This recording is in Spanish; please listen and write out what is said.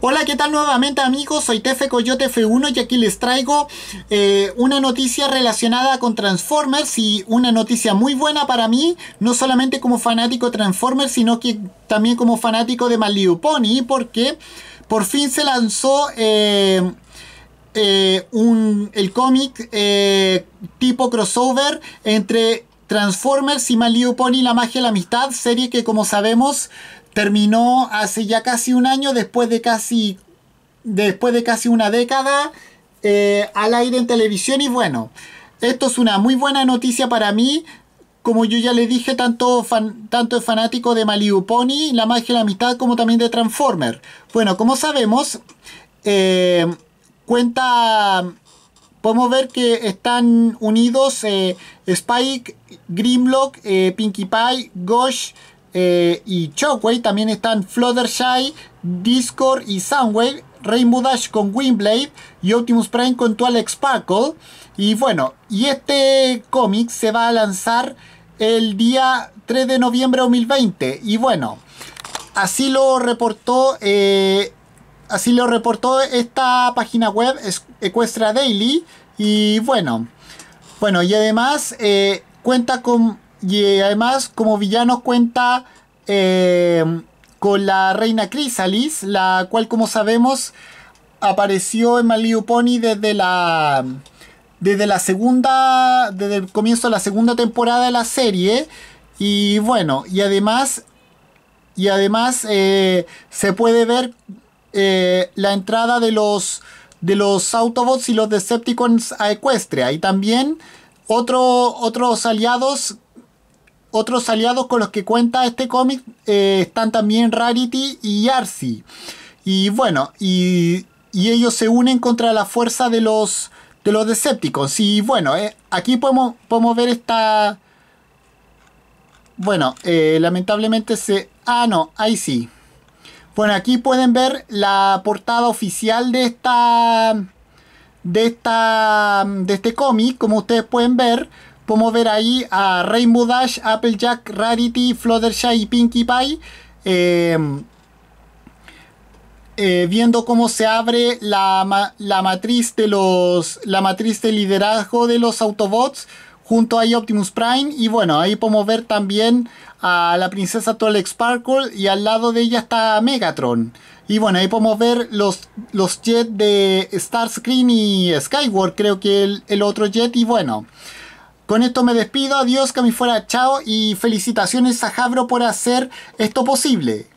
Hola, ¿qué tal nuevamente amigos? Soy Tefe Coyote F1 y aquí les traigo eh, una noticia relacionada con Transformers y una noticia muy buena para mí, no solamente como fanático de Transformers, sino que también como fanático de Malibu Pony, porque por fin se lanzó eh, eh, un, el cómic tipo crossover entre Transformers y My Pony, la magia de la amistad, serie que como sabemos terminó hace ya casi un año, después de casi, después de casi una década, eh, al aire en televisión y bueno, esto es una muy buena noticia para mí. Como yo ya le dije, tanto, tanto fanático de Malibu Pony, La Magia de la Amistad, como también de Transformers. Bueno, como sabemos, eh, cuenta podemos ver que están unidos eh, Spike, Grimlock, eh, Pinkie Pie, Gosh eh, y Chocway. También están Fluttershy, Discord y Soundwave. Rainbow Dash con Windblade y Optimus Prime con Alex Sparkle. Y bueno, y este cómic se va a lanzar el día 3 de noviembre de 2020. Y bueno, así lo reportó Así lo reportó esta página web Ecuestra Daily. Y bueno, bueno, y además eh, cuenta con. Y además, como villano, cuenta em, con la reina Chrysalis, la cual, como sabemos, apareció en Malibu Pony desde la. Desde la segunda. Desde el comienzo de la segunda temporada de la serie. Y bueno, y además. Y además eh, se puede ver eh, la entrada de los, de los Autobots y los Decepticons a Ecuestria. Y también otros aliados otros aliados con los que cuenta este cómic eh, están también Rarity y Arcee. Y bueno, y, ellos se unen contra la fuerza de los, de los Decepticons. Y bueno, eh, aquí podemos, podemos, ver esta... Bueno, lamentablemente se... Ah, no, ahí sí. Bueno, aquí pueden ver la portada oficial de esta de esta de este cómic, como ustedes pueden ver, podemos ver ahí a Rainbow Dash, Applejack, Rarity, Fluttershy y Pinkie Pie eh, eh, viendo cómo se abre la, matriz de los la matriz de liderazgo de los Autobots junto a Optimus Prime. Y bueno, ahí podemos ver también a la princesa Twilight Sparkle y al lado de ella está Megatron. Y bueno, ahí podemos ver los, los jets de Starscream y Skyward, creo que el, otro jet. Y bueno, con esto me despido, adiós, que a fuera chao y felicitaciones a Jabro por hacer esto posible.